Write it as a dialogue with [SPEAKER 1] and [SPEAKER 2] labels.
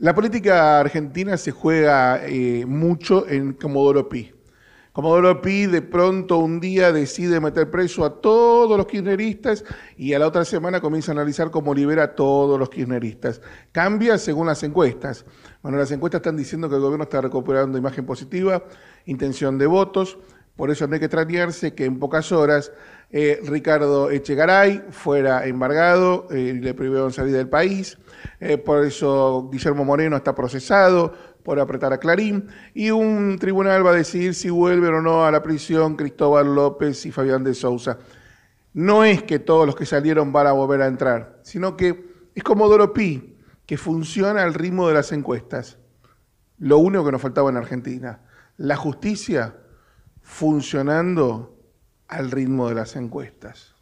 [SPEAKER 1] La política argentina se juega eh, mucho en Comodoro Pi. Comodoro Pi de pronto un día decide meter preso a todos los kirchneristas y a la otra semana comienza a analizar cómo libera a todos los kirchneristas. Cambia según las encuestas. Bueno, las encuestas están diciendo que el gobierno está recuperando imagen positiva, intención de votos, por eso no hay que extrañarse que en pocas horas eh, Ricardo Echegaray fuera embargado eh, y le prohibieron salir del país. Eh, por eso Guillermo Moreno está procesado por apretar a Clarín. Y un tribunal va a decidir si vuelven o no a la prisión Cristóbal López y Fabián de Sousa. No es que todos los que salieron van a volver a entrar, sino que es como Doropí, que funciona al ritmo de las encuestas. Lo único que nos faltaba en Argentina. La justicia funcionando al ritmo de las encuestas.